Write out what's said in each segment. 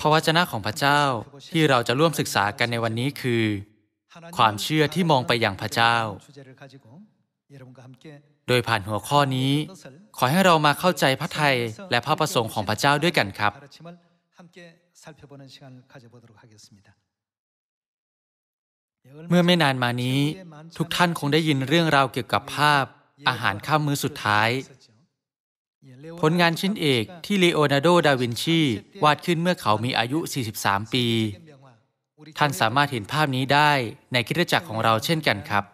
พระวจนะของพระเจ้าที่เราจะร่วมศึกษากันในวันนี้คือ ความเชื่อที่มองไปอย่างพระเจ้า โดยผ่านหัวข้อนี้ ขอให้เรามาเข้าใจพระทยและพระประสงค์ของพระเจ้าด้วยกันครับ เมื่อไม่นานมานี้ทุกท่านคงได้ยินเรื่องราวเกี่ยวกับภาพอาหารข้ามมื้อสุดท้ายผลงานชิ้นเอกที่เลโอนาร์โด ดาวินชีวาดขึ้นเมื่อเขามีอายุ 43 ปี ท่านสามารถเห็นภาพนี้ได้ในคิดจักรของเราเช่นกันครับ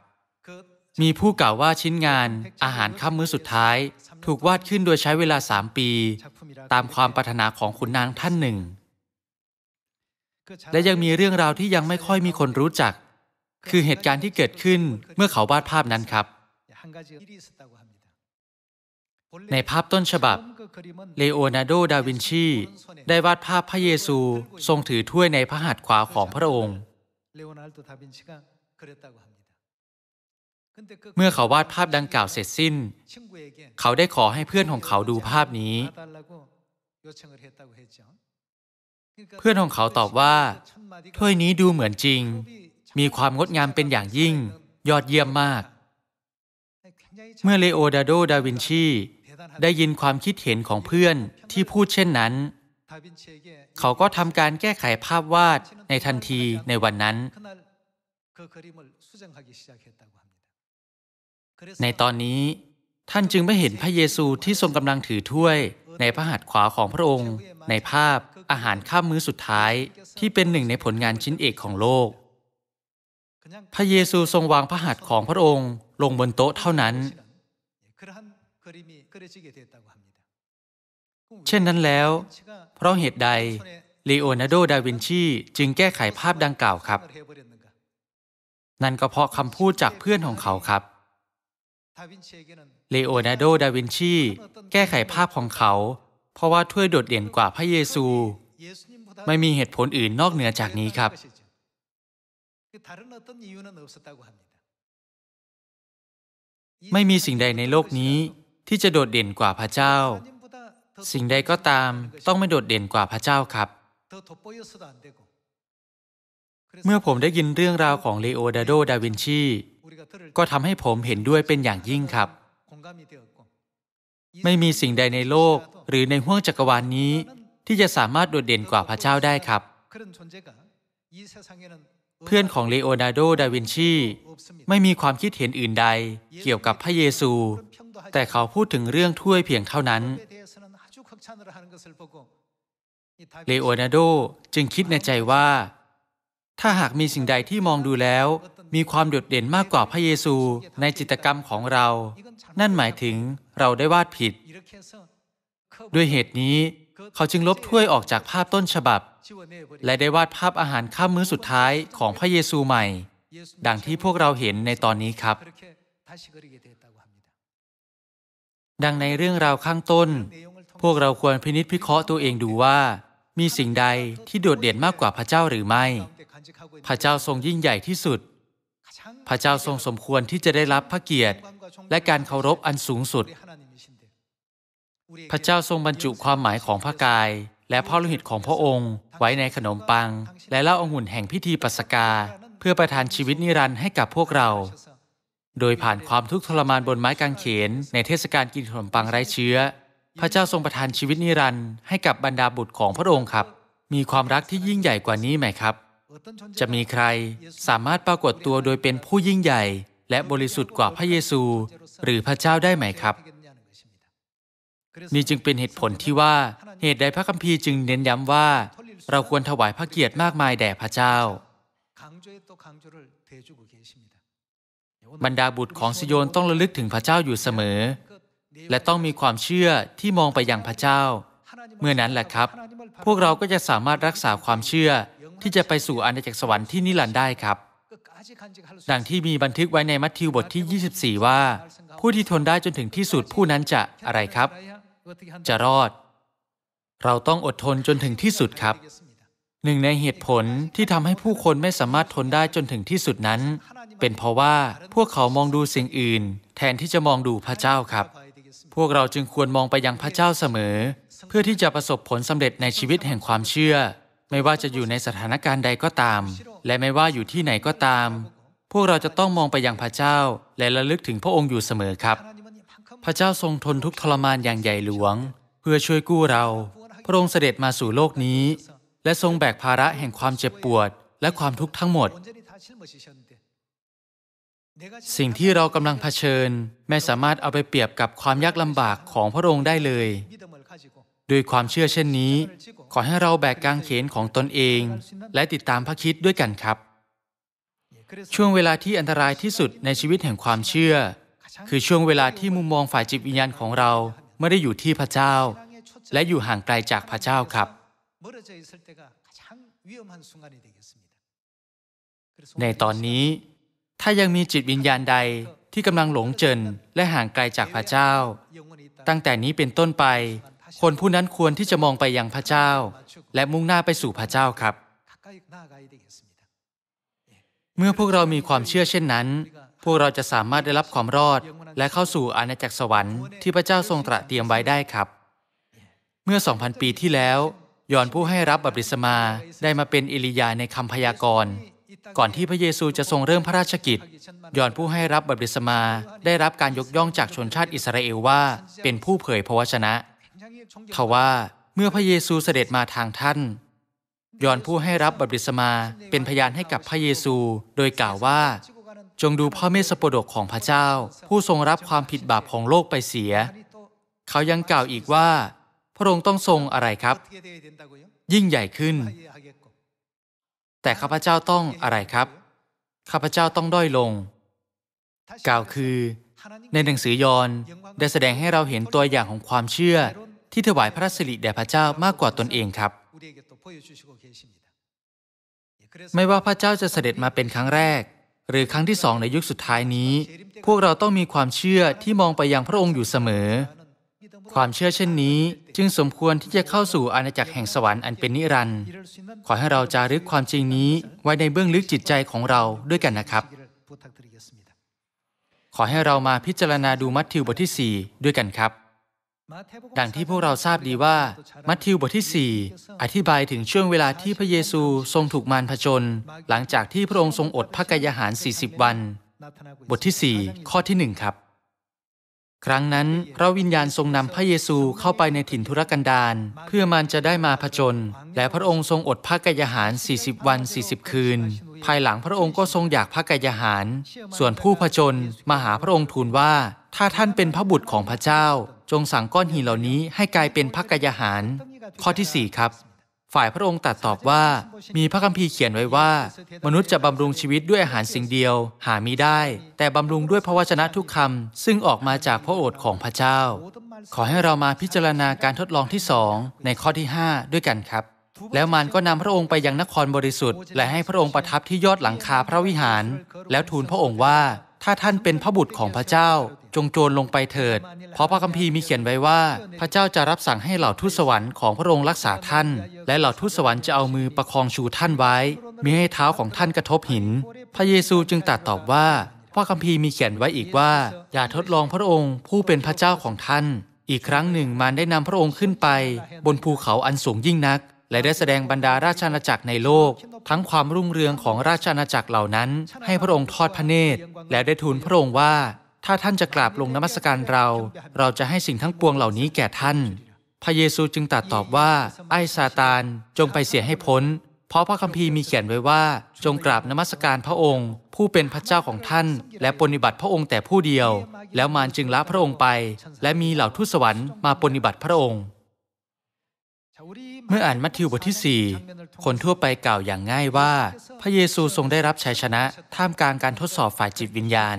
มีผู้กล่าวว่าชิ้นงานอาหารค่ำมื้อสุดท้าย ถูกวาดขึ้นโดยใช้เวลา 3 ปี ตามความปรารถนาของขุนนางท่านหนึ่ง และยังมีเรื่องราวที่ยังไม่ค่อยมีคนรู้จัก คือเหตุการณ์ที่เกิดขึ้นเมื่อเขาวาดภาพนั้นครับในภาพต้นฉบับเลโอนาร์โด ดาวินชี ได้วาดภาพพระเยซูทรงถือถ้วยในพระหัตถ์ขวาของพระองค์ เมื่อเขาวาดภาพดังกล่าวเสร็จสิ้น เขาได้ขอให้เพื่อนของเขาดูภาพนี้ เพื่อนของเขาตอบว่าถ้วยนี้ดูเหมือนจริง มีความงดงามเป็นอย่างยิ่ง ยอดเยี่ยมมากเมื่อเลโอดาโด ดาวินชีได้ยินความคิดเห็นของเพื่อนที่พูดเช่นนั้น เขาก็ทำการแก้ไขภาพวาดในทันทีในวันนั้น ในตอนนี้ท่านจึงไม่เห็นพระเยซูที่ทรงกำลังถือถ้วยในพระหัตถ์ขวาของพระองค์ ในภาพอาหารข้ามมื้อสุดท้ายที่เป็นหนึ่งในผลงานชิ้นเอกของโลก พระเยซูทรงวางพระหัตถ์ของพระองค์ลงบนโต๊ะเท่านั้นเช่นนั้นแล้ว เพราะเหตุใดลีโอนาร์โด ดาวินชี จึงแก้ไขภาพดังกล่าวครับ นั่นก็เพราะคำพูดจากเพื่อนของเขาครับเลโอนาร์โด ดาวินชี แก้ไขภาพของเขา เพราะว่าถ้วยโดดเด่นกว่าพระเยซู ไม่มีเหตุผลอื่นนอกเหนือจากนี้ครับ ไม่มีสิ่งใดในโลกนี้ที่จะโดดเด่นกว่าพระเจ้า สิ่งใดก็ตามต้องไม่โดดเด่นกว่าพระเจ้าครับ เมื่อผมได้ยินเรื่องราวของเลโอดาโดดาวินชีก็ทำให้ผมเห็นด้วยเป็นอย่างยิ่งครับ ไม่มีสิ่งใดในโลกหรือในห้วงจักรวาลนนี้ ที่จะสามารถโดดเด่นกว่าพระเจ้าได้ครับ เพื่อนของเลโอนาร์โดดาวินชีไม่มีความคิดเห็นอื่นใดเกี่ยวกับพระเยซูแต่เขาพูดถึงเรื่องถ้วยเพียงเท่านั้น เลโอนาร์โดจึงคิดในใจว่า ถ้าหากมีสิ่งใดที่มองดูแล้ว มีความโดดเด่นมากกว่าพระเยซูในจิตกรรมของเรา นั่นหมายถึงเราได้วาดผิด ด้วยเหตุนี้เขาจึงลบถ้วยออกจากภาพต้นฉบับ และได้วาดภาพอาหารข้ามมื้อสุดท้ายของพระเยซูใหม่ ดังที่พวกเราเห็นในตอนนี้ครับดังในเรื่องราวข้างต้น พวกเราควรพินิษพิเคราะห์ตัวเองดูว่า มีสิ่งใดที่โดดเด่นมากกว่าพระเจ้าหรือไม่ พระเจ้าทรงยิ่งใหญ่ที่สุด พระเจ้าทรงสมควรที่จะได้รับพระเกียรติ และการเคารพอันสูงสุด พระเจ้าทรงบรรจุความหมายของพระกาย และพระโลหิตของพระองค์ ไว้ในขนมปัง และเล่าองุ่นแห่งพิธีปัสกา เพื่อประทานชีวิตนิรันดร์ให้กับพวกเราโดยผ่านความทุกข์ทรมานบนไม้กางเขนในเทศกาลกินขนมปังไร้เชื้อ พระเจ้าทรงประทานชีวิตนิรันดร์ให้กับบรรดาบุตรของพระองค์ครับมีความรักที่ยิ่งใหญ่กว่านี้ไหมครับ จะมีใครสามารถปรากฏตัวโดยเป็นผู้ยิ่งใหญ่ และบริสุทธิ์กว่าพระเยซูหรือพระเจ้าได้ไหมครับ นี่จึงเป็นเหตุผลที่ว่าเหตุใดพระคัมภีร์จึงเน้นย้ำว่าเราควรถวายพระเกียรติมากมายแด่พระเจ้าบรรดาบุตรของสยนต้องระลึกถึงพระเจ้าอยู่เสมอ และต้องมีความเชื่อที่มองไปยังพระเจ้า เมื่อนั้นแหละครับ พวกเราก็จะสามารถรักษาความเชื่อที่จะไปสู่อาณาจักรสวรรค์ที่นิรันดร์ได้ครับ ดังที่มีบันทึกไว้ในมัทธิวบทที่ 24 ว่า ผู้ที่ทนได้จนถึงที่สุดผู้นั้นจะอะไรครับ จะรอด เราต้องอดทนจนถึงที่สุดครับหนึ่งในเหตุผลที่ทำให้ผู้คนไม่สามารถทนได้จนถึงที่สุดนั้น เป็นเพราะว่าพวกเขามองดูสิ่งอื่นแทนที่จะมองดูพระเจ้าครับ พวกเราจึงควรมองไปยังพระเจ้าเสมอ เพื่อที่จะประสบผลสำเร็จในชีวิตแห่งความเชื่อ ไม่ว่าจะอยู่ในสถานการณ์ใดก็ตาม และไม่ว่าอยู่ที่ไหนก็ตาม พวกเราจะต้องมองไปยังพระเจ้าและระลึกถึงพระองค์อยู่เสมอครับ พระเจ้าทรงทนทุกทรมานอย่างใหญ่หลวง เพื่อช่วยกู้เรา พระองค์เสด็จมาสู่โลกนี้และทรงแบกภาระแห่งความเจ็บปวด และความทุกข์ทั้งหมด สิ่งที่เรากำลังเผชิญไม่สามารถเอาไปเปรียบกับความยากลำบากของพระองค์ได้เลย ด้วยความเชื่อเช่นนี้ ขอให้เราแบกกางเขนของตนเอง และติดตามพระคิดด้วยกันครับ ช่วงเวลาที่อันตรายที่สุดในชีวิตแห่งความเชื่อ คือช่วงเวลาที่มุมมองฝ่ายจิตวิญญาณของเราไม่ได้อยู่ที่พระเจ้า และอยู่ห่างไกลจากพระเจ้าครับ멀어져있을때가가장위험한순간이되겠습니다ในตอนนี้ถ้ายังมีจิตวิญญาณใดที่กำลังหลงเจินและห่างไกลจากพระเจ้าตั้งแต่นี้เป็นต้นไปคนผู้นั้นควรที่จะมองไปยังพระเจ้าและมุ่งหน้าไปสู่พระเจ้าครับเมื่อพวกเรามีความเชื่อเช่นนั้นพวกเราจะสามารถได้รับความรอดและเข้าสู่อาณาจักรสวรรค์ที่พระเจ้าทรงตระเตรียมไว้ได้ครับเมื่อ2,000ปีที่แล้วยอนผู้ให้รับบัพติศมาได้มาเป็นอิลียาในคำพยากรณ์ก่อนที่พระเยซูจะทรงเริ่มพระราชกิจยอนผู้ให้รับบัพติศมา ได้รับการยกย่องจากชนชาติอิสราเอลว่า เป็นผู้เผยพระวจนะทว่าเมื่อพระเยซูเสด็จมาทางท่านยอนผู้ให้รับบัพติศมาเป็นพยานให้กับพระเยซู โดยกล่าวว่า จงดูพ่อเมสโปดกของพระเจ้า ผู้ทรงรับความผิดบาปของโลกไปเสีย เขายังกล่าวอีกว่าพระองค์ต้องทรงอะไรครับ ยิ่งใหญ่ขึ้น แต่ข้าพเจ้าต้องอะไรครับ ข้าพเจ้าต้องด้อยลง กล่าวคือ ในหนังสือยอห์นได้แสดงให้เราเห็นตัวอย่างของความเชื่อที่ถวายพระสิริแด่พระเจ้ามากกว่าตนเองครับ ไม่ว่าพระเจ้าจะเสด็จมาเป็นครั้งแรก หรือครั้งที่สองในยุคสุดท้ายนี้ พวกเราต้องมีความเชื่อที่มองไปยังพระองค์อยู่เสมอความเชื่อเช่นนี้ จึงสมควรที่จะเข้าสู่อาณาจักรแห่งสวรรค์อันเป็นนิรันดร์ขอให้เราจารึกความจริงนี้ไว้ในเบื้องลึกจิตใจของเราด้วยกันนะครับ ขอให้เรามาพิจารณาดูมัทธิวบทที่ 4 ด้วยกันครับดังที่พวกเราทราบดีว่า มัทธิวบทที่ 4 อธิบายถึงช่วงเวลาที่พระเยซูทรงถูกมารผจญหลังจากที่พระองค์ทรงอดพระกายหาร 40 วัน บทที่ 4 ข้อที่1ครับครั้งนั้นพระวิญญาณทรงนำพระเยซูเข้าไปในถิ่นธุรกันดารเพื่อมันจะได้มาผจญและพระองค์ทรงอดพระกายหาร 40 วัน 40 คืน ภายหลังพระองค์ก็ทรงอยากพระกายหาร ส่วนผู้ผจญมาหาพระองค์ทูลว่า ถ้าท่านเป็นพระบุตรของพระเจ้า จงสั่งก้อนหินเหล่านี้ให้กลายเป็นพระกายหาร ข้อที่ 4 ครับฝ่ายพระองค์ตัดตอบว่ามีพระคัมภีร์เขียนไว้ว่า มนุษย์จะบำรุงชีวิตด้วยอาหารสิ่งเดียวหามีได้ แต่บำรุงด้วยพระวจนะทุกคำซึ่งออกมาจากพระโอษฐ์ของพระเจ้า ขอให้เรามาพิจารณาการทดลองที่สองในข้อที่ 5 ด้วยกันครับ แล้วมันก็นำพระองค์ไปยังนครบริสุทธิ์ และให้พระองค์ประทับที่ยอดหลังคาพระวิหาร แล้วทูลพระองค์ว่าถ้าท่านเป็นพระบุตรของพระเจ้าจงโจรลงไปเถิด เพราะพระคัมภีร์มีเขียนไว้ว่า พระเจ้าจะรับสั่งให้เหล่าทูตสวรรค์ของพระองค์รักษาท่าน และเหล่าทูตสวรรค์จะเอามือประคองชูท่านไว้มิให้เท้าของท่านกระทบหิน พระเยซูจึงตรัสตอบว่าพระคัมภีร์มีเขียนไว้อีกว่า อย่าทดลองพระองค์ผู้เป็นพระเจ้าของท่าน อีกครั้งหนึ่งมารได้นำพระองค์ขึ้นไป บนภูเขาอันสูงยิ่งนักและได้แสดงบรรดาราชอาณาจักรในโลก ทั้งความรุ่งเรืองของราชอาณาจักรเหล่านั้น ให้พระองค์ทอดพระเนตร และได้ทูลพระองค์ว่า ถ้าท่านจะกราบลงนมัสการเรา เราจะให้สิ่งทั้งปวงเหล่านี้แก่ท่าน พระเยซูจึงตรัสตอบว่าไอ้ซาตานจงไปเสียให้พ้น เพราะพระคัมภีร์มีเขียนไว้ว่า จงกราบนมัสการพระองค์ ผู้เป็นพระเจ้าของท่าน และปฏิบัติพระองค์แต่ผู้เดียว แล้วมารจึงละพระองค์ไป และมีเหล่าทูตสวรรค์มาปฏิบัติพระองค์เมื่ออ่านมัทธิวบทที่4คนทั่วไปกล่าวอย่างง่ายว่าพระเยซูทรงได้รับชัยชนะท่ามกลางการทดสอบฝ่ายจิตวิญญาณ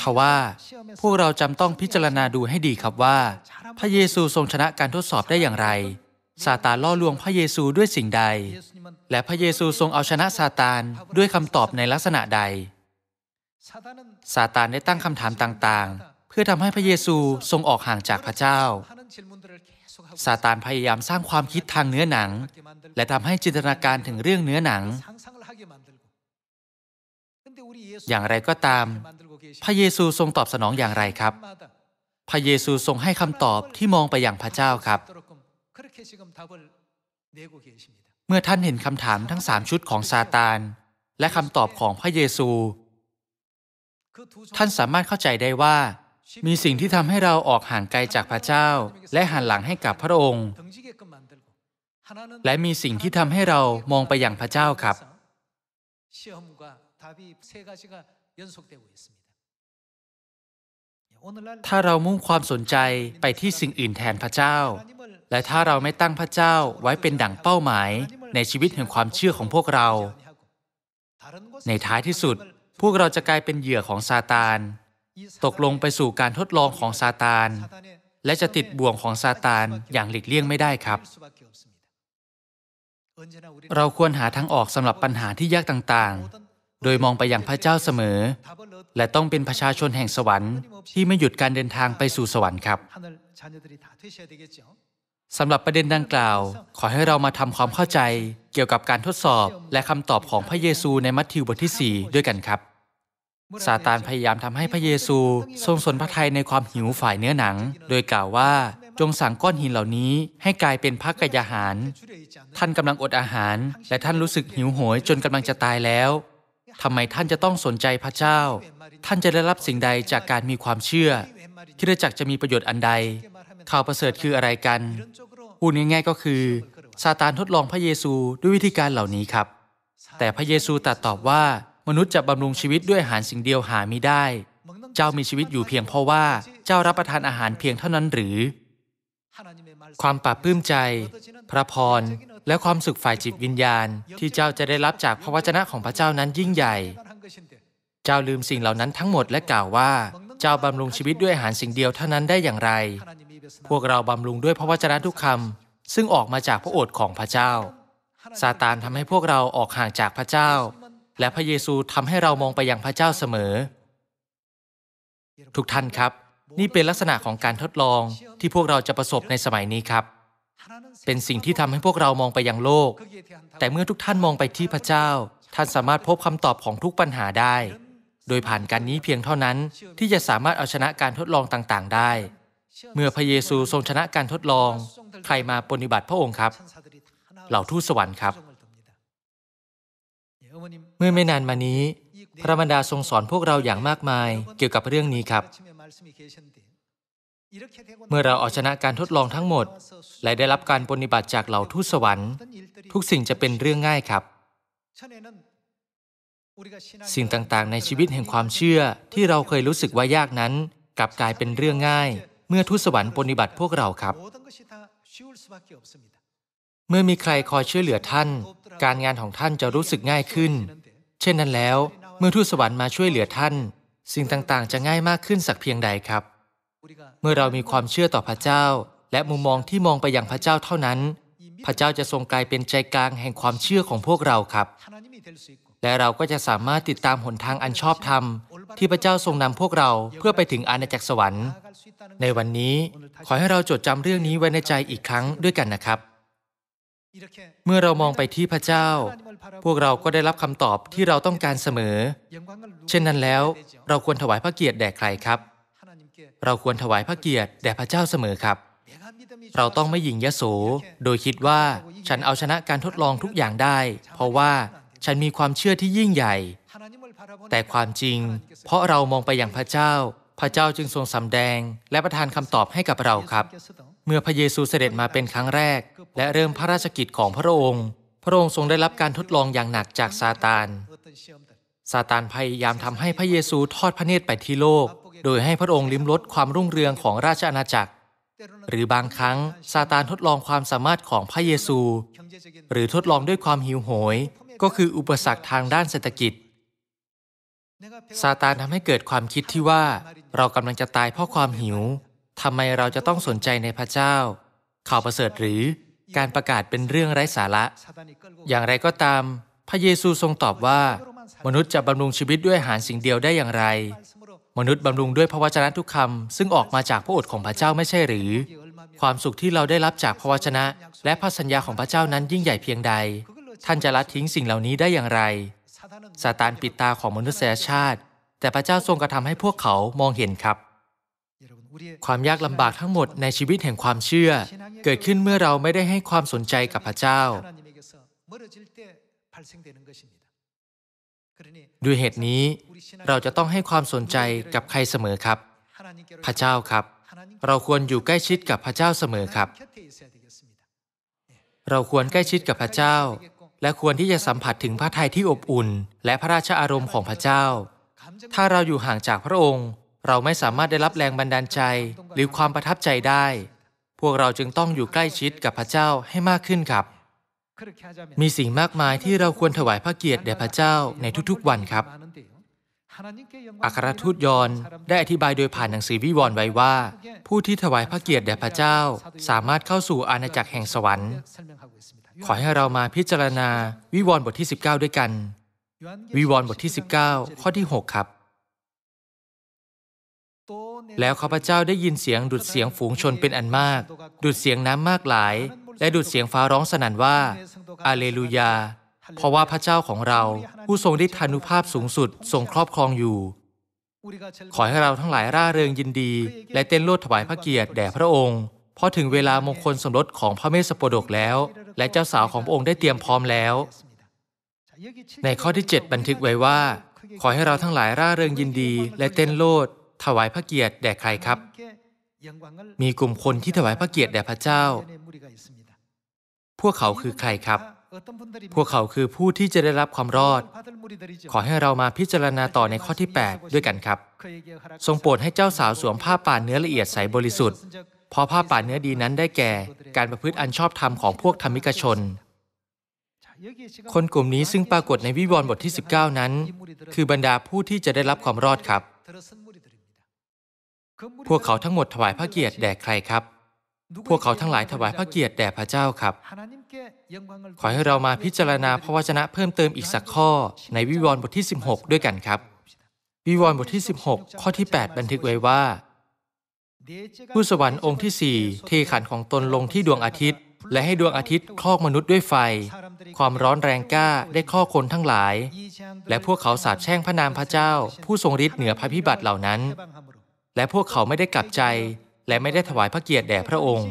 ทว่าพวกเราจำต้องพิจารณาดูให้ดีครับว่า พระเยซูทรงชนะการทดสอบได้อย่างไร ซาตานล่อลวงพระเยซูด้วยสิ่งใด และพระเยซูทรงเอาชนะซาตานด้วยคำตอบในลักษณะใด ซาตานได้ตั้งคำถามต่างๆ เพื่อทำให้พระเยซูทรงออกห่างจากพระเจ้าซาตานพยายามสร้างความคิดทางเนื้อหนัง และทำให้จินตนาการถึงเรื่องเนื้อหนัง อย่างไรก็ตาม พระเยซูทรงตอบสนองอย่างไรครับ พระเยซูทรงให้คำตอบที่มองไปอย่างพระเจ้าครับ เมื่อท่านเห็นคำถามทั้งสามชุดของซาตาน และคำตอบของพระเยซู ท่านสามารถเข้าใจได้ว่ามีสิ่งที่ทำให้เราออกห่างไกลจากพระเจ้า และหันหลังให้กับพระองค์ และมีสิ่งที่ทำให้เรามองไปอย่างพระเจ้าครับ ถ้าเรามุ่งความสนใจไปที่สิ่งอื่นแทนพระเจ้า และถ้าเราไม่ตั้งพระเจ้าไว้เป็นดั่งเป้าหมายในชีวิตแห่งความเชื่อของพวกเรา ในท้ายที่สุดพวกเราจะกลายเป็นเหยื่อของซาตานตกลงไปสู่การทดลองของซาตาน และจะติดบ่วงของซาตานอย่างหลีกเลี่ยงไม่ได้ครับ เราควรหาทางออกสำหรับปัญหาที่ยากต่างๆ โดยมองไปยังพระเจ้าเสมอ และต้องเป็นประชาชนแห่งสวรรค์ที่ไม่หยุดการเดินทางไปสู่สวรรค์ครับสำหรับประเด็นดังกล่าว ขอให้เรามาทำความเข้าใจเกี่ยวกับการทดสอบและคำตอบของพระเยซูในมัทธิวบทที่ 4 ด้วยกันครับซาตานพยายามทำให้พระเยซูทรงสนพระทัยในความหิวฝ่ายเนื้อหนัง โดยกล่าวว่าจงสั่งก้อนหินเหล่านี้ให้กลายเป็นพักกายาหาร ท่านกำลังอดอาหาร และท่านรู้สึกหิวโหยจนกำลังจะตายแล้วทำไมท่านจะต้องสนใจพระเจ้า ท่านจะได้รับสิ่งใดจากการมีความเชื่อคิดจักจะมีประโยชน์อันใดข่าวประเสริฐคืออะไรกันพูดง่ายๆก็คือซาตานทดลองพระเยซูด้วยวิธีการเหล่านี้ครับ แต่พระเยซูตรัสตอบว่ามนุษย์จะบำรุงชีวิตด้วยอาหารสิ่งเดียวหาไม่ได้ เจ้ามีชีวิตอยู่เพียงเพราะว่าเจ้ารับประทานอาหารเพียงเท่านั้นหรือ ความปราบปลื้มใจ พระพร และความสุขฝ่ายจิตวิญญาณที่เจ้าจะได้รับจากพระวจนะของพระเจ้านั้นยิ่งใหญ่ เจ้าลืมสิ่งเหล่านั้นทั้งหมดและกล่าวว่า เจ้าบำรุงชีวิตด้วยอาหารสิ่งเดียวเท่านั้นได้อย่างไร พวกเราบำรุงด้วยพระวจนะทุกคำซึ่งออกมาจากพระโอษฐ์ของพระเจ้า ซาตานทำให้พวกเราออกห่างจากพระเจ้าและพระเยซูทำให้เรามองไปยังพระเจ้าเสมอ ทุกท่านครับ นี่เป็นลักษณะของการทดลองที่พวกเราจะประสบในสมัยนี้ครับ เป็นสิ่งที่ทำให้พวกเรามองไปยังโลก แต่เมื่อทุกท่านมองไปที่พระเจ้า ท่านสามารถพบคำตอบของทุกปัญหาได้ โดยผ่านการนี้เพียงเท่านั้นที่จะสามารถเอาชนะการทดลองต่างๆได้ เมื่อพระเยซูทรงชนะการทดลอง ใครมาปฏิบัติพระองค์ครับเหล่าทูตสวรรค์ครับเมื่อไม่นานมานี้ พระบรรดาทรงสอนพวกเราอย่างมากมายเกี่ยวกับเรื่องนี้ครับ เมื่อเราเอาชนะการทดลองทั้งหมด และได้รับการปฏิบัติจากเหล่าทูตสวรรค์ ทุกสิ่งจะเป็นเรื่องง่ายครับ สิ่งต่างๆในชีวิตแห่งความเชื่อที่เราเคยรู้สึกว่ายากนั้นกลับกลายเป็นเรื่องง่าย เมื่อทูตสวรรค์ปฏิบัติพวกเราครับ เมื่อมีใครคอยช่วยเหลือท่านการงานของท่านจะรู้สึกง่ายขึ้น เช่นนั้นแล้วเมื่อทูตสวรรค์มาช่วยเหลือท่านสิ่งต่าง ๆ จะง่ายมากขึ้นสักเพียงใดครับ เมื่อเรามีความเชื่อต่อพระเจ้า และมุมมองที่มองไปยังพระเจ้าเท่านั้น พระเจ้าจะทรงกลายเป็นใจกลางแห่งความเชื่อของพวกเราครับและเราก็จะสามารถติดตามหนทางอันชอบธรรม ที่พระเจ้าทรงนำพวกเราเพื่อไปถึงอาณาจักรสวรรค์ ในวันนี้ขอให้เราจดจำเรื่องนี้ไว้ในใจอีกครั้งด้วยกันนะครับเมื่อเรามองไปที่พระเจ้า พวกเราก็ได้รับคำตอบที่เราต้องการเสมอ เช่นนั้นแล้ว เราควรถวายพระเกียรติแด่ใครครับ เราควรถวายพระเกียรติแด่พระเจ้าเสมอครับ เราต้องไม่หยิ่งยโส โดยคิดว่าฉันเอาชนะการทดลองทุกอย่างได้ เพราะว่าฉันมีความเชื่อที่ยิ่งใหญ่ แต่ความจริง เพราะเรามองไปอย่างพระเจ้า พระเจ้าจึงทรงสำแดง และประทานคำตอบให้กับเราครับเมื่อพระเยซูเสด็จมาเป็นครั้งแรก และเริ่มพระราชกิจของพระองค์ พระองค์ทรงได้รับการทดลองอย่างหนักจากซาตาน ซาตานพยายามทำให้พระเยซูทอดพระเนตรไปที่โลก โดยให้พระองค์ลิ้มรสความรุ่งเรืองของราชอาณาจักร หรือบางครั้งซาตานทดลองความสามารถของพระเยซู หรือทดลองด้วยความหิวโหย ก็คืออุปสรรคทางด้านเศรษฐกิจ ซาตานทำให้เกิดความคิดที่ว่าเรากำลังจะตายเพราะความหิวทำไมเราจะต้องสนใจในพระเจ้า ข่าวประเสริฐหรือการประกาศเป็นเรื่องไร้สาระ อย่างไรก็ตาม พระเยซูทรงตอบว่า มนุษย์จะบำรุงชีวิตด้วยอาหารสิ่งเดียวได้อย่างไร มนุษย์บำรุงด้วยพระวจนะทุกคำ ซึ่งออกมาจากพระโอษฐ์ของพระเจ้าไม่ใช่หรือ ความสุขที่เราได้รับจากพระวจนะ และพระสัญญาของพระเจ้านั้นยิ่งใหญ่เพียงใด ท่านจะละทิ้งสิ่งเหล่านี้ได้อย่างไรซาตานปิดตาของมนุษยชาติ แต่พระเจ้าทรงกระทำให้พวกเขามองเห็นครับความยากลำบากทั้งหมดในชีวิตแห่งความเชื่อเกิดขึ้นเมื่อเราไม่ได้ให้ความสนใจกับพระเจ้าด้วยเหตุนี้เราจะต้องให้ความสนใจกับใครเสมอครับ พระเจ้าครับ เราควรอยู่ใกล้ชิดกับพระเจ้าเสมอครับ เราควรใกล้ชิดกับพระเจ้าและควรที่จะสัมผัสถึงพระทัยที่อบอุ่นและพระราชอารมณ์ของพระเจ้า ถ้าเราอยู่ห่างจากพระองค์เราไม่สามารถได้รับแรงบันดาลใจหรือความประทับใจได้ พวกเราจึงต้องอยู่ใกล้ชิดกับพระเจ้าให้มากขึ้นครับ มีสิ่งมากมายที่เราควรถวายพระเกียรติแด่พระเจ้าในทุกๆวันครับ อัครทูตยอนได้อธิบายโดยผ่านหนังสือวิวรณ์ไว้ว่า ผู้ที่ถวายพระเกียรติแด่พระเจ้า สามารถเข้าสู่อาณาจักรแห่งสวรรค์ ขอให้เรามาพิจารณาวิวรณ์บทที่ 19 ด้วยกัน วิวรณ์บทที่ 19 ข้อที่ 6 ครับแล้วข้าพเจ้าได้ยินเสียงดุดเสียงฝูงชนเป็นอันมาก ดุดเสียงน้ำมากหลาย และดุดเสียงฟ้าร้องสนั่นว่าอาเลลูยา เพราะว่าพระเจ้าของเราผู้ทรงได้ทานุภาพสูงสุดทรงครอบครองอยู่ ขอให้เราทั้งหลายร่าเริงยินดี และเต้นโลดถวายพระเกียรติแด่พระองค์พอถึงเวลามงคลสมรสของพระเมสสโปดกแล้ว และเจ้าสาวของพระองค์ได้เตรียมพร้อมแล้ว ในข้อที่ 7 บันทึกไว้ว่า ขอให้เราทั้งหลายร่าเริงยินดี และเต้นโลดถวายพระเกียรติแด่ใครครับ มีกลุ่มคนที่ถวายพระเกียรติแด่พระเจ้า พวกเขาคือใครครับ พวกเขาคือผู้ที่จะได้รับความรอด ขอให้เรามาพิจารณาต่อในข้อที่ 8 ด้วยกันครับ ทรงโปรดให้เจ้าสาวสวมผ้าป่านเนื้อละเอียดใสบริสุทธิ์ เพราะผ้าป่านเนื้อดีนั้นได้แก่ การประพฤติอันชอบธรรมของพวกธรรมิกชน คนกลุ่มนี้ซึ่งปรากฏในวิวรณ์บทที่ 19 นั้น คือบรรดาผู้ที่จะได้รับความรอดครับพวกเขาทั้งหมดถวายพระเกียรติแด่ใครครับ พวกเขาทั้งหลายถวายพระเกียรติแด่พระเจ้าครับ ขอให้เรามาพิจารณาพระวจนะเพิ่มเติมอีกสักข้อในวิวรณ์บทที่ 16 ด้วยกันครับ วิวรณ์บทที่ 16 ข้อที่ 8 บันทึกไว้ว่า ผู้สวรรค์องค์ที่ 4 เทขันของตนลงที่ดวงอาทิตย์ และให้ดวงอาทิตย์คลอกมนุษย์ด้วยไฟ ความร้อนแรงกล้าได้คลอกคนทั้งหลาย และพวกเขาสาบแช่งพระนามพระเจ้า ผู้ทรงฤทธิ์เหนือพระพิบัติเหล่านั้นและพวกเขาไม่ได้กลับใจและไม่ได้ถวายพระเกียรติแด่พระองค์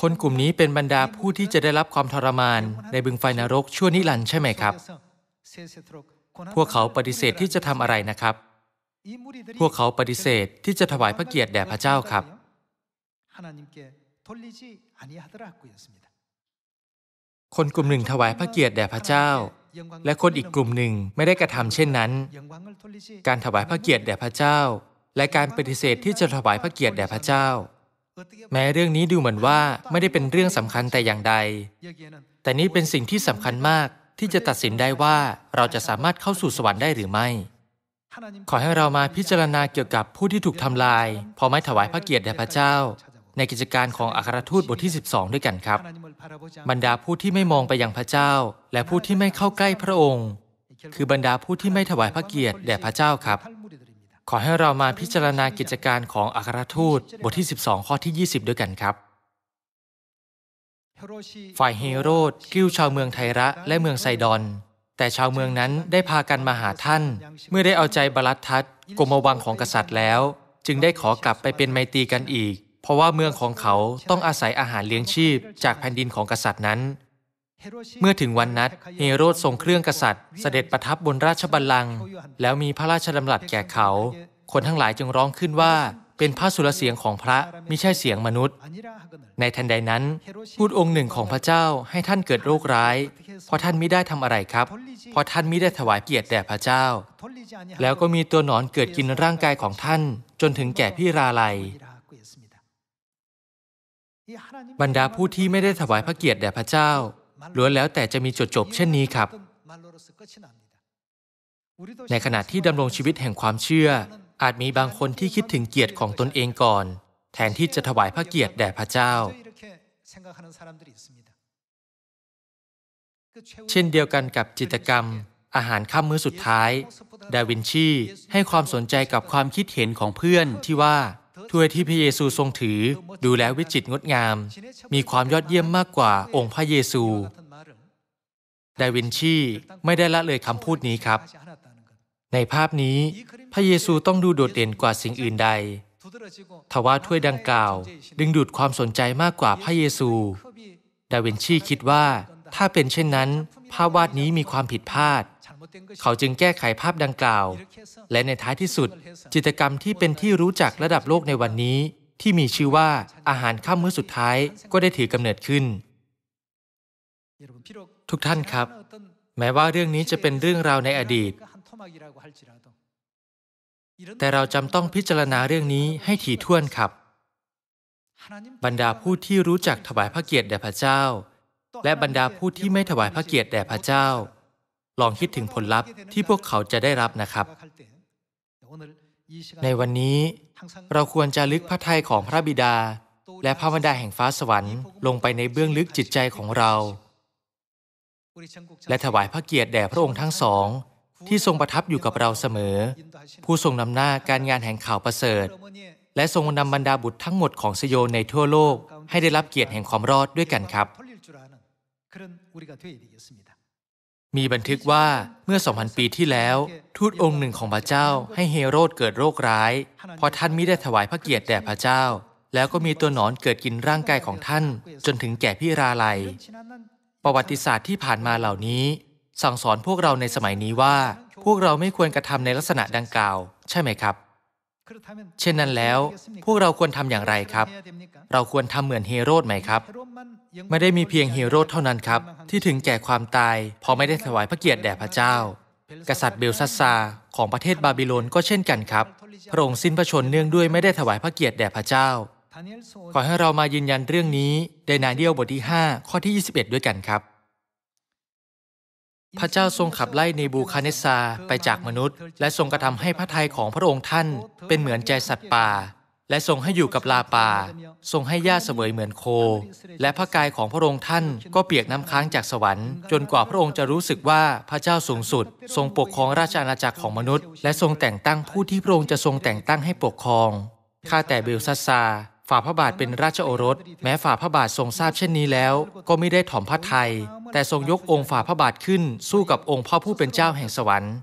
คนกลุ่มนี้เป็นบรรดาผู้ที่จะได้รับความทรมานในบึงไฟนรกชั่วนิรันดร์ใช่ไหมครับ พวกเขาปฏิเสธที่จะทำอะไรนะครับ พวกเขาปฏิเสธที่จะถวายพระเกียรติแด่พระเจ้าครับ คนกลุ่มหนึ่งถวายพระเกียรติแด่พระเจ้าและคนอีกกลุ่มหนึ่งไม่ได้กระทำเช่นนั้น การถวายพระเกียรติแด่พระเจ้าและการปฏิเสธที่จะถวายพระเกียรติแด่พระเจ้า แม้เรื่องนี้ดูเหมือนว่าไม่ได้เป็นเรื่องสำคัญแต่อย่างใด แต่นี่เป็นสิ่งที่สำคัญมากที่จะตัดสินได้ว่าเราจะสามารถเข้าสู่สวรรค์ได้หรือไม่ ขอให้เรามาพิจารณาเกี่ยวกับผู้ที่ถูกทำลายพอไม่ถวายพระเกียรติแด่พระเจ้าในกิจการของอัครทูตบทที่ 12 ด้วยกันครับบรรดาผู้ที่ไม่มองไปยังพระเจ้าและผู้ที่ไม่เข้าใกล้พระองค์ คือบรรดาผู้ที่ไม่ถวายพระเกียรติแด่พระเจ้าครับ ขอให้เรามาพิจารณากิจการของอัครทูต บทที่ 12 ข้อที่ 20 ด้วยกันครับ ฝ่ายเฮโรดกิ้วชาวเมืองไทระและเมืองไซดอนแต่ชาวเมืองนั้นได้พากันมาหาท่าน เมื่อได้เอาใจบรัตทัตกรมวังของกษัตริย์แล้ว จึงได้ขอกลับไปเป็นไมตรีกันอีกเพราะว่าเมืองของเขาต้องอาศัยอาหารเลี้ยงชีพ จากแผ่นดินของกษัตริย์นั้น เมื่อถึงวันนัด เฮโรดทรงเครื่องกษัตริย์เสด็จประทับบนราชบัลลังก์แล้วมีพระราชดำรัสแก่เขา คนทั้งหลายจึงร้องขึ้นว่า เป็นพระสุรเสียงของพระมิใช่เสียงมนุษย์ ในทันใดนั้น พูดองค์หนึ่งของพระเจ้าให้ท่านเกิดโรคร้าย เพราะท่านไม่ได้ทำอะไรครับ เพราะท่านไม่ได้ถวายเกียรติแด่พระเจ้า แล้วก็มีตัวหนอนเกิดกินร่างกายของท่านจนถึงแก่พี่ราลัยบรรดาผู้ที่ไม่ได้ถวายพระเกียรติแด่พระเจ้าล้วนแล้วแต่จะมีจุดจบเช่นนี้ครับ ในขณะที่ดำรงชีวิตแห่งความเชื่อ อาจมีบางคนที่คิดถึงเกียรติของตนเองก่อน แทนที่จะถวายพระเกียรติแด่พระเจ้า เช่นเดียวกันกับจิตกรรม อาหารค่ำมื้อสุดท้ายดาวินชี ให้ความสนใจกับความคิดเห็นของเพื่อนที่ว่าถ้วยที่พระเยซูทรงถือดูแลววิจิตรงดงาม มีความยอดเยี่ยมมากกว่าองค์พระเยซูดาวินชีไม่ได้ละเลยคำพูดนี้ครับ ในภาพนี้ พระเยซูต้องดูโดดเด่นกว่าสิ่งอื่นใดทว่าถ้วยดังกล่าวดึงดูดความสนใจมากกว่าพระเยซูดาวินชีคิดว่า ถ้าเป็นเช่นนั้น ภาพวาดนี้มีความผิดพลาดเขาจึงแก้ไขภาพดังกล่าว และในท้ายที่สุด จิตกรรมที่เป็นที่รู้จักระดับโลกในวันนี้ ที่มีชื่อว่าอาหารข้ามมื้อสุดท้ายก็ได้ถือกำเนิดขึ้น ทุกท่านครับ แม้ว่าเรื่องนี้จะเป็นเรื่องราวในอดีต แต่เราจำต้องพิจารณาเรื่องนี้ให้ถี่ถ้วนครับ บรรดาผู้ที่รู้จักถวายพระเกียรติแด่พระเจ้า และบรรดาผู้ที่ไม่ถวายพระเกียรติแด่พระเจ้าลองคิดถึงผลลัพธ์ที่พวกเขาจะได้รับนะครับ ในวันนี้เราควรจะลึกพระทัยของพระบิดา และพระวันดาแห่งฟ้าสวรรค์ลงไปในเบื้องลึกจิตใจของเรา และถวายพระเกียรติแด่พระองค์ทั้งสอง ที่ทรงประทับอยู่กับเราเสมอ ผู้ทรงนำหน้าการงานแห่งข่าวประเสริฐ และทรงนำบรรดาบุตรทั้งหมดของสยโยในทั่วโลกให้ได้รับเกียรติแห่งความรอดด้วยกันครับมีบันทึกว่าเมื่อ 2,000 ปีที่แล้วทูตองค์หนึ่งของพระเจ้าให้เฮโรดเกิดโรคร้ายเพราะท่านไม่ได้ถวายพระเกียรติแด่พระเจ้า แล้วก็มีตัวหนอนเกิดกินร่างกายของท่าน จนถึงแก่พิราลัย ประวัติศาสตร์ที่ผ่านมาเหล่านี้สั่งสอนพวกเราในสมัยนี้ว่า พวกเราไม่ควรกระทำในลักษณะดังกล่าว ใช่ไหมครับ เช่นนั้นแล้ว พวกเราควรทำอย่างไรครับ เราควรทำเหมือนเฮโรดไหมครับไม่ได้มีเพียงฮีโร่เท่านั้นครับ ที่ถึงแก่ความตายเพราะไม่ได้ถวายพระเกียรติแด่พระเจ้า กษัตริย์เบลซัสซา ของประเทศบาบิโลนก็เช่นกันครับ พระองค์สิ้นพระชนเนื่องด้วยไม่ได้ถวายพระเกียรติแด่พระเจ้า ขอให้เรามายืนยันเรื่องนี้ในนาเดียวบทที่5ข้อที่ 21 ด้วยกันครับ พระเจ้าทรงขับไล่เนบูคาเนซาไปจากมนุษย์ และทรงกระทำให้พระทัยของพระองค์ท่าน เป็นเหมือนใจสัตว์ป่าและทรงให้อยู่กับลาปาทรงให้ญาติเสมอเหมือนโค และพระกายของพระองค์ท่านก็เปียกน้ำค้างจากสวรรค์จนกว่าพระองค์จะรู้สึกว่าพระเจ้าสูงสุด ทรงปกครองราชอาณาจักรของมนุษย์ และทรงแต่งตั้งผู้ที่พระองค์จะทรงแต่งตั้งให้ปกครองข้าแต่เบลซัสซาฝ่าพระบาทเป็นราชโอรส แม้ฝ่าพระบาททรงทราบเช่นนี้แล้ว ก็ไม่ได้ถ่อมพระทัยแต่ทรงยกองค์ฝ่าพระบาทขึ้นสู้กับองค์พ่อผู้เป็นเจ้าแห่งสวรรค์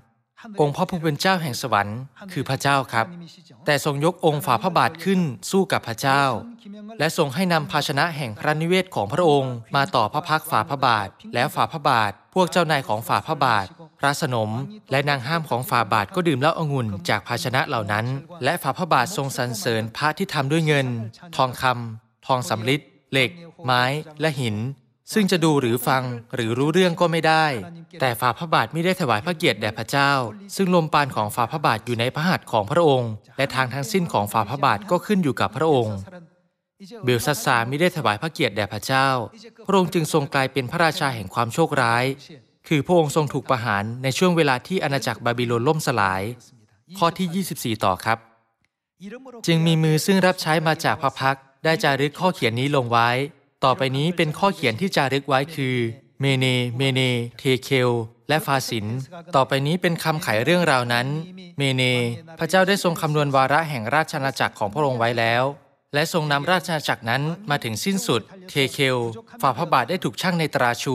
องค์พระผู้เป็นเจ้าแห่งสวรรค์คือพระเจ้าครับ แต่ทรงยกองค์ฝ่าพระบาทขึ้นสู้กับพระเจ้า และทรงให้นำภาชนะแห่งพระนิเวศของพระองค์มาต่อพระพักฝ่าพระบาท และฝ่าพระบาทพวกเจ้านายของฝ่าพระบาทพระสนม และนางห้ามของฝ่าบาทก็ดื่มเหล้าองุ่นจากภาชนะเหล่านั้น และฝ่าพระบาททรงสรรเสริญพระที่ทำด้วยเงิน ทองคำทองสำริดเหล็ก ไม้ และหินซึ่งจะดูหรือฟังหรือรู้เรื่องก็ไม่ได้ แต่ฝ่าพระบาทไม่ได้ถวายพระเกียรติแด่พระเจ้า ซึ่งลมปานของฝ่าพระบาทอยู่ในพระหัตถ์ของพระองค์ และทางทั้งสิ้นของฝ่าพระบาทก็ขึ้นอยู่กับพระองค์เบลซัสซาไม่ได้ถวายพระเกียรติแด่พระเจ้า พระองค์จึงทรงกลายเป็นพระราชาแห่งความโชคร้าย คือพระองค์ทรงถูกประหารในช่วงเวลาที่อาณาจักรบาบิโลนล่มสลาย ข้อที่ 24 ต่อครับ จึงมีมือซึ่งรับใช้มาจากพระพักได้จารึกข้อเขียนนี้ลงไว้ต่อไปนี้เป็นข้อเขียนที่จารึกไว้คือ เมเน เมเน เทเคล และฟาสิน ต่อไปนี้เป็นคำไขเรื่องราวนั้น เมเน พระเจ้าได้ทรงคำนวณวาระแห่งราชอาณาจักรของพระองค์ไว้แล้ว และทรงนำราชอาณาจักรนั้นมาถึงสิ้นสุด เทเคลฝ่าพระบาทได้ถูกช่างในตราชู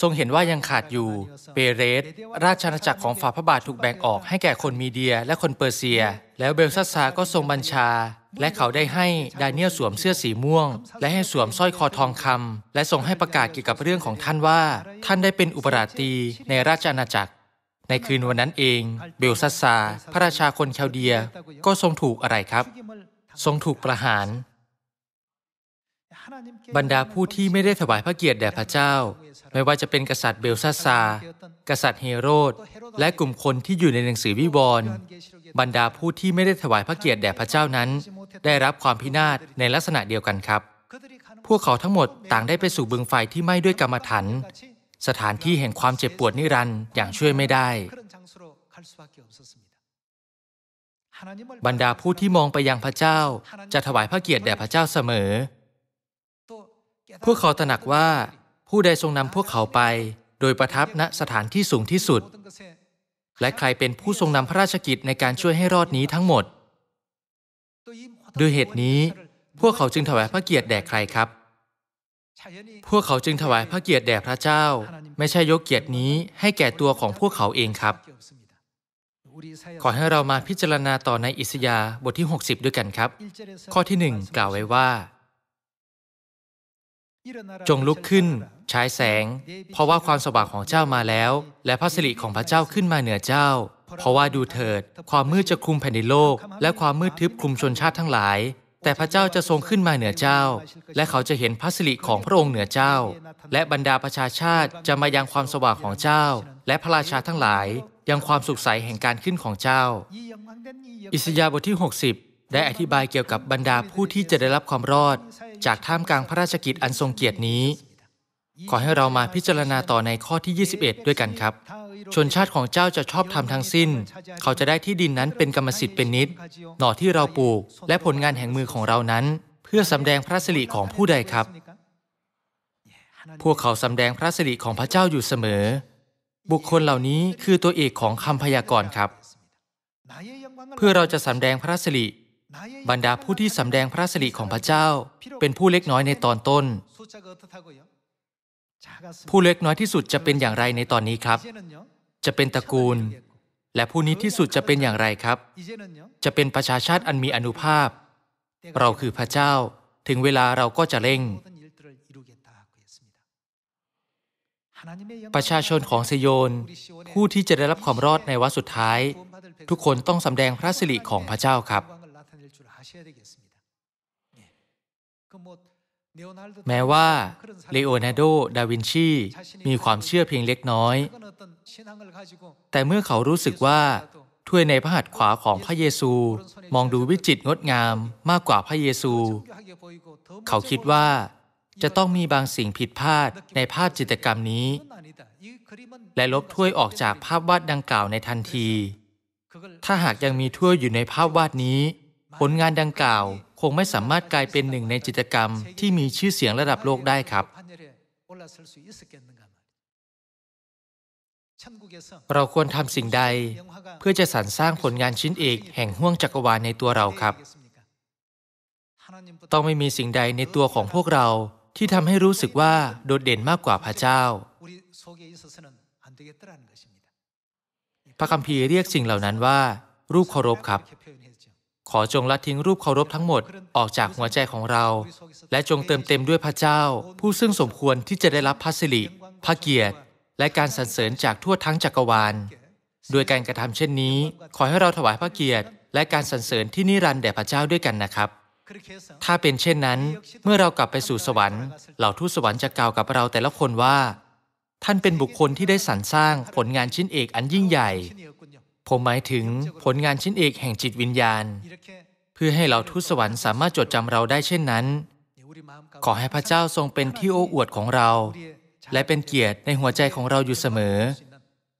ทรงเห็นว่ายังขาดอยู่ เปเรส ราชอาณาจักรของฝ่าพระบาทถูกแบ่งออก ให้แก่คนมีเดีย และคนเปอร์เซีย แล้วเบลซัสซาก็ทรงบัญชาและเขาได้ให้ดาเนียลสวมเสื้อสีม่วง และให้สวมสร้อยคอทองคำ และทรงให้ประกาศเกี่ยวกับเรื่องของท่านว่า ท่านได้เป็นอุปราตีในราชอาณาจักร ในคืนวันนั้นเอง เบลซัสซาพระราชาคนแคลเดีย ก็ทรงถูกอะไรครับ ทรงถูกประหาร บรรดาผู้ที่ไม่ได้ถวายพระเกียรติแด่พระเจ้า ไม่ว่าจะเป็นกษัตริย์เบลซัสซา กษัตริย์เฮโรด และกลุ่มคนที่อยู่ในหนังสือวิวรณ์บรรดาผู้ที่ไม่ได้ถวายพระเกียรติแด่พระเจ้านั้นได้รับความพินาศในลักษณะเดียวกันครับ พวกเขาทั้งหมดต่างได้ไปสู่บึงไฟที่ไหม้ด้วยกรรมฐานสถานที่แห่งความเจ็บปวดนิรันด์อย่างช่วยไม่ได้ บรรดาผู้ที่มองไปยังพระเจ้าจะถวายพระเกียรติแด่พระเจ้าเสมอ พวกเขาตระหนักว่าผู้ใดทรงนำพวกเขาไปโดยประทับณสถานที่สูงที่สุด และใครเป็นผู้ทรงนำพระราชกิจในการช่วยให้รอดนี้ทั้งหมดด้วยเหตุนี้ พวกเขาจึงถวายพระเกียรติแด่ใครครับ พวกเขาจึงถวายพระเกียรติแด่พระเจ้า ไม่ใช่ยกเกียรตินี้ให้แก่ตัวของพวกเขาเองครับ ขอให้เรามาพิจารณาต่อในอิสยาบทที่ 60 ด้วยกันครับ ข้อที่หนึ่งกล่าวไว้ว่า จงลุกขึ้นใช้แสง เพราะว่าความสว่างของเจ้ามาแล้ว และพระสิริของพระเจ้าขึ้นมาเหนือเจ้าเพราะว่าดูเถิด ความมืดจะคลุมแผ่นดินโลกและความมืดทึบคลุมชนชาติทั้งหลาย แต่พระเจ้าจะทรงขึ้นมาเหนือเจ้า และเขาจะเห็นพระสิริของพระองค์เหนือเจ้า และบรรดาประชาชาติจะมายังความสว่างของเจ้า และพระราชาทั้งหลายยังความสุขใสแห่งการขึ้นของเจ้า อิสยาห์บทที่ 60 ได้อธิบายเกี่ยวกับบรรดาผู้ที่จะได้รับความรอด จากท่ามกลางพระราชกิจอันทรงเกียรตินี้ ขอให้เรามาพิจารณาต่อในข้อที่ 21 ด้วยกันครับชนชาติของเจ้าจะชอบทำทั้งสิ้น เขาจะได้ที่ดินนั้นเป็นกรรมสิทธิ์เป็นนิดหน่อที่เราปลูก และผลงานแห่งมือของเรานั้น เพื่อสำแดงพระสิริของผู้ใดครับ พวกเขาสำแดงพระสิริของพระเจ้าอยู่เสมอ บุคคลเหล่านี้คือตัวเอกของคำพยากรณ์ครับ เพื่อเราจะสำแดงพระสิริบรรดาผู้ที่สำแดงพระสิริของพระเจ้าเป็นผู้เล็กน้อยในตอนต้นผู้เล็กน้อยที่สุดจะเป็นอย่างไรในตอนนี้ครับ จะเป็นตระกูล และผู้นี้ที่สุดจะเป็นอย่างไรครับ จะเป็นประชาชาติอันมีอนุภาพ เราคือพระเจ้าถึงเวลาเราก็จะเร่ง ประชาชนของเซโยนผู้ที่จะได้รับความรอดในวันสุดท้าย ทุกคนต้องสำแดงพระสิริของพระเจ้าครับแม้ว่าเลโอนาร์โด ดาวินชีมีความเชื่อเพียงเล็กน้อย แต่เมื่อเขารู้สึกว่า ถ้วยในพระหัตถ์ขวาของพระเยซูมองดูวิจิตรงดงามมากกว่าพระเยซู เขาคิดว่า จะต้องมีบางสิ่งผิดพลาดในภาพจิตรกรรมนี้ และลบถ้วยออกจากภาพวาดดังกล่าวในทันที ถ้าหากยังมีถ้วยอยู่ในภาพวาดนี้ ผลงานดังกล่าวคงไม่สามารถกลายเป็นหนึ่งในจิตกรรมที่มีชื่อเสียงระดับโลกได้ครับ เราควรทำสิ่งใดเพื่อจะสรรสร้างผลงานชิ้นเอกแห่งห้วงจักรวาลในตัวเราครับ ต้องไม่มีสิ่งใดในตัวของพวกเราที่ทำให้รู้สึกว่า โดดเด่นมากกว่าพระเจ้า พระคัมภีร์เรียกสิ่งเหล่านั้นว่า รูปเคารพครับขอจงละทิ้งรูปเคารพทั้งหมดออกจากหัวใจของเรา และจงเติมเต็มด้วยพระเจ้า ผู้ซึ่งสมควรที่จะได้รับพระสิริพระเกียรติ และการสรรเสริญจากทั่วทั้งจักรวาลโดยการกระทำเช่นนี้ ขอให้เราถวายพระเกียรติ และการสรรเสริญที่นิรันดร์แด่พระเจ้าด้วยกันนะครับ ถ้าเป็นเช่นนั้น เมื่อเรากลับไปสู่สวรรค์เหล่าทูตสวรรค์จะกล่าวกับเราแต่ละคนว่า ท่านเป็นบุคคลที่ได้สรรสร้างผลงานชิ้นเอกอันยิ่งใหญ่ผมหมายถึงผลงานชิ้นเอกแห่งจิตวิญญาณ เพื่อให้เราทุสวรรค์สามารถจดจำเราได้เช่นนั้น ขอให้พระเจ้าทรงเป็นที่โอ้อวดของเรา และเป็นเกียรติในหัวใจของเราอยู่เสมอ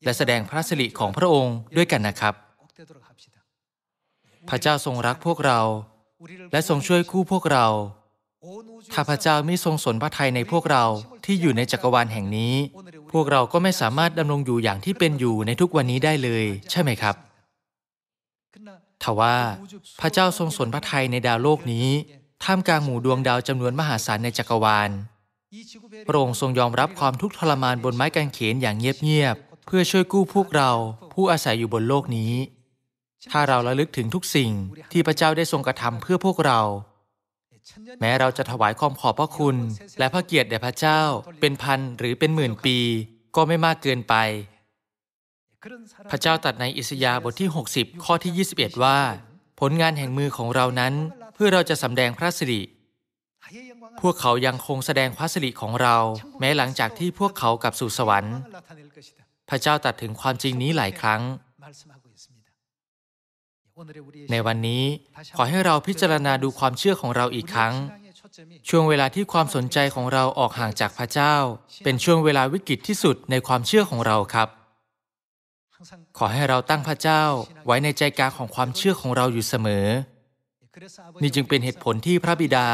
และแสดงพระสิริของพระองค์ด้วยกันนะครับ พระเจ้าทรงรักพวกเรา และทรงช่วยคู่พวกเรา ถ้าพระเจ้าไม่ทรงสนพระทัยในพวกเราที่อยู่ในจักรวาลแห่งนี้พวกเราก็ไม่สามารถดำรงอยู่อย่างที่เป็นอยู่ในทุกวันนี้ได้เลยใช่ไหมครับ ทว่าพระเจ้าทรงสนพระทัยในดาวโลกนี้ ท่ามกลางหมู่ดวงดาวจำนวนมหาศาลในจักรวาลพระองค์ทรงยอมรับความทุกข์ทรมานบนไม้กางเขนอย่างเงียบ ๆ เพื่อช่วยกู้พวกเราผู้อาศัยอยู่บนโลกนี้ ถ้าเราระลึกถึงทุกสิ่งที่พระเจ้าได้ทรงกระทำเพื่อพวกเราแม้เราจะถวายความขอบพระคุณและพระเกียรติแด่พระเจ้าเป็นพันหรือเป็นหมื่นปีก็ไม่มากเกินไป พระเจ้าตัดในอิสยาห์บทที่ 60 ข้อที่ 21 ว่า ผลงานแห่งมือของเรานั้นเพื่อเราจะสำแดงพระสิริ พวกเขายังคงแสดงพระสิริของเราแม้หลังจากที่พวกเขากลับสู่สวรรค์ พระเจ้าตัดถึงความจริงนี้หลายครั้งในวันนี้ขอให้เราพิจารณาดูความเชื่อของเราอีกครั้ง ช่วงเวลาที่ความสนใจของเราออกห่างจากพระเจ้า เป็นช่วงเวลาวิกฤตที่สุดในความเชื่อของเราครับ ขอให้เราตั้งพระเจ้าไว้ในใจกลางของความเชื่อของเราอยู่เสมอ นี่จึงเป็นเหตุผลที่พระบิดา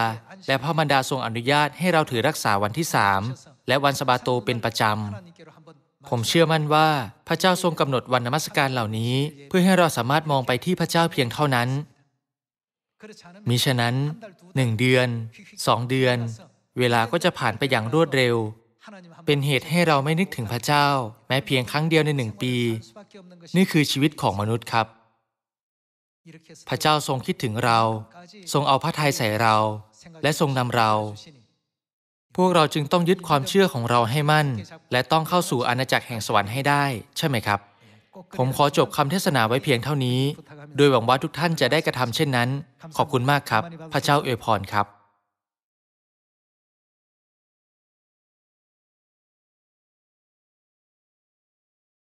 และพระมารดาทรงอนุญาตให้เราถือรักษาวันที่สามและวันสบาโตเป็นประจำผมเชื่อมั่นว่าพระเจ้าทรงกำหนดวันนมัสการเหล่านี้เพื่อให้เราสามารถมองไปที่พระเจ้าเพียงเท่านั้นมิฉะนั้นหนึ่งเดือนสองเดือน เวลาก็จะผ่านไปอย่างรวดเร็ว เป็นเหตุให้เราไม่นึกถึงพระเจ้า แม้เพียงครั้งเดียวในหนึ่งปี นี่คือชีวิตของมนุษย์ครับ พระเจ้าทรงคิดถึงเรา ทรงเอาพระทัยใส่เรา และทรงนำเราพวกเราจึงต้องยึดความเชื่อของเราให้มั่น และต้องเข้าสู่อาณาจักรแห่งสวรรค์ให้ได้ ใช่ไหมครับ ผมขอจบคำเทศนาไว้เพียงเท่านี้ โดยหวังว่าทุกท่านจะได้กระทำเช่นนั้น ขอบคุณมากครับ พระเจ้าอวยพรครับ